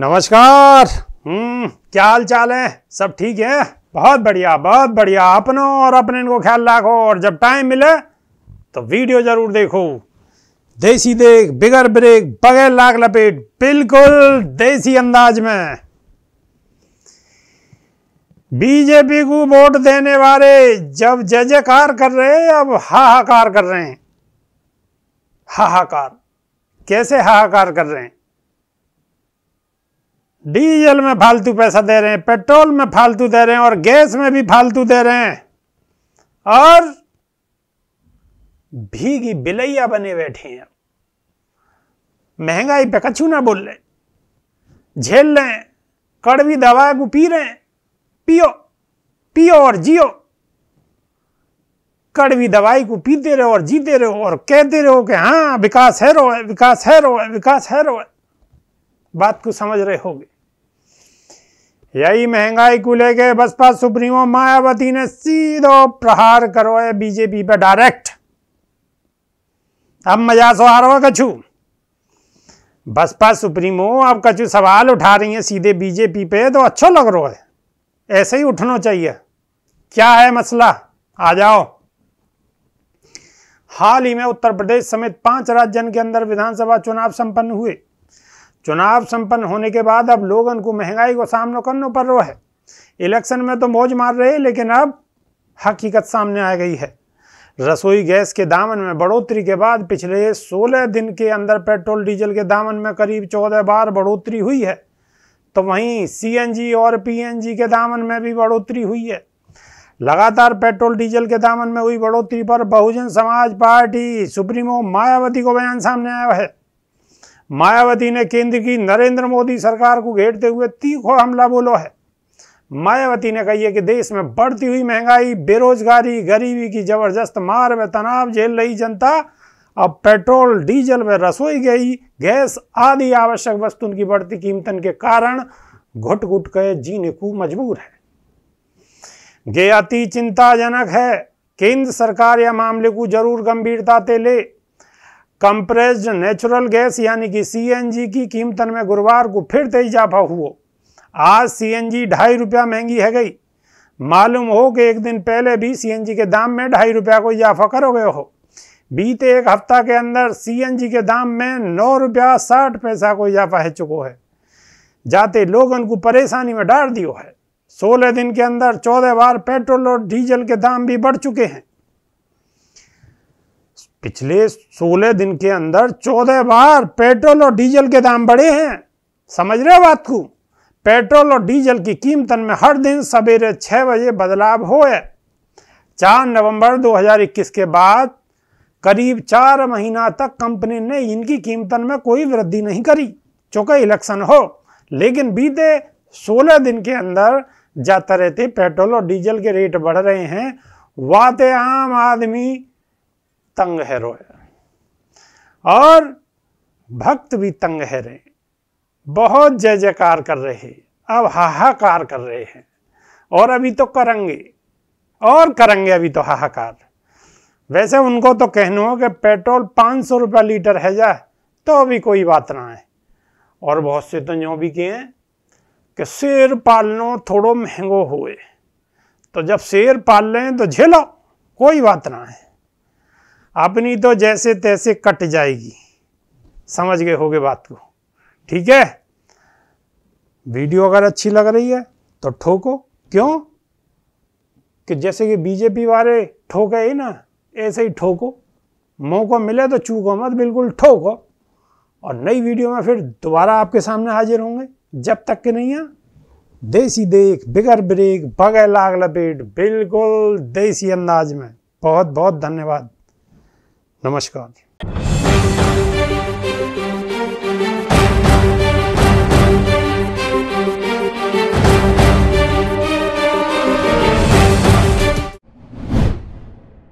नमस्कार हम्म क्या हाल चाल है सब ठीक है बहुत बढ़िया बहुत बढ़िया अपनों और अपने को ख्याल रखो और जब टाइम मिले तो वीडियो जरूर देखो देसी देख बिगर ब्रेक बगैर लाग लपेट बिल्कुल देसी अंदाज में बीजेपी को वोट देने वाले जब जय जयकार कर रहे हैं अब हाहाकार कर रहे हैं हाहाकार कैसे हाहाकार कर रहे हैं डीजल में फालतू पैसा दे रहे हैं पेट्रोल में फालतू दे रहे हैं और गैस में भी फालतू दे रहे हैं और भीगी बिलैया बने बैठे हैं महंगाई पे कछू ना बोल रहे झेल रहे कड़वी दवा को पी रहे पियो पियो और जियो कड़वी दवाई को पीते रहो और जीते रहो और कहते रहो कि हाँ विकास है रो है विकास है रो है विकास है रो है बात को समझ रहे होगे यही महंगाई को लेके बसपा सुप्रीमो मायावती ने सीधो प्रहार करो है बीजेपी पर डायरेक्ट अब मजा सो आ रहा कछू बसपा सुप्रीमो अब कछु सवाल उठा रही है सीधे बीजेपी पे तो अच्छा लग रहा है ऐसे ही उठना चाहिए क्या है मसला आ जाओ हाल ही में उत्तर प्रदेश समेत पांच राज्यों के अंदर विधानसभा चुनाव संपन्न हुए चुनाव संपन्न होने के बाद अब लोगों को महंगाई को सामना करना पड़ रहा है इलेक्शन में तो मौज मार रहे लेकिन अब हकीकत सामने आ गई है रसोई गैस के दामन में बढ़ोतरी के बाद पिछले 16 दिन के अंदर पेट्रोल डीजल के दामन में करीब 14 बार बढ़ोतरी हुई है तो वहीं सीएनजी और पीएनजी के दामन में भी बढ़ोतरी हुई है लगातार पेट्रोल डीजल के दामन में हुई बढ़ोतरी पर बहुजन समाज पार्टी सुप्रीमो मायावती को बयान सामने आया है मायावती ने केंद्र की नरेंद्र मोदी सरकार को घेरते हुए तीखो हमला बोलो है मायावती ने कही है कि देश में बढ़ती हुई महंगाई बेरोजगारी गरीबी की जबरदस्त मार में तनाव झेल रही जनता अब पेट्रोल डीजल व रसोई गई गैस आदि आवश्यक वस्तुओं की बढ़ती कीमतन के कारण घुट घुट के जीने को मजबूर है गे अति चिंताजनक है केंद्र सरकार यह मामले को जरूर गंभीरता से ले कंप्रेस्ड नेचुरल गैस यानी कि सीएनजी की कीमतन में गुरुवार को फिर से इजाफा हुआ आज सीएनजी ढाई रुपया महंगी है गई मालूम हो कि एक दिन पहले भी सीएनजी के दाम में ढाई रुपया को इजाफा करोगे हो बीते एक हफ्ता के अंदर सीएनजी के दाम में नौ रुपया साठ पैसा को इजाफा है चुको है जाते लोग उनको परेशानी में डाल दियो है सोलह दिन के अंदर चौदह बार पेट्रोल और डीजल के दाम भी बढ़ चुके हैं पिछले सोलह दिन के अंदर चौदह बार पेट्रोल और डीजल के दाम बढ़े हैं समझ रहे हो बात को पेट्रोल और डीजल की कीमतन में हर दिन सवेरे छः बजे बदलाव हो है चार नवंबर 2021 के बाद करीब चार महीना तक कंपनी ने इनकी कीमतन में कोई वृद्धि नहीं करी चूँकि इलेक्शन हो लेकिन बीते सोलह दिन के अंदर जाते रहते पेट्रोल और डीजल के रेट बढ़ रहे हैं वाते आम आदमी तंग है रोए और भक्त भी तंग है रहे बहुत जय जयकार कर रहे अब हाहाकार कर रहे हैं और अभी तो करेंगे और करेंगे अभी तो हाहाकार वैसे उनको तो कहना हो कि पेट्रोल पाँच सौ रुपया लीटर है जा तो अभी कोई बात ना है और बहुत से तो यो भी किए हैं कि शेर पालनो थोड़ो महंगो हुए तो जब शेर पाल लें तो झेलो कोई बात ना है अपनी तो जैसे तैसे कट जाएगी समझ गए होगे बात को ठीक है वीडियो अगर अच्छी लग रही है तो ठोको क्यों कि जैसे कि बीजेपी वाले ठोके ही ना ऐसे ही ठोको मौका मिले तो चूको मत बिल्कुल ठोको और नई वीडियो में फिर दोबारा आपके सामने हाजिर होंगे जब तक के नहीं है देसी देख बिगर ब्रेक बगैर लाग लपेट बिल्कुल देसी अंदाज में बहुत बहुत धन्यवाद नमस्कार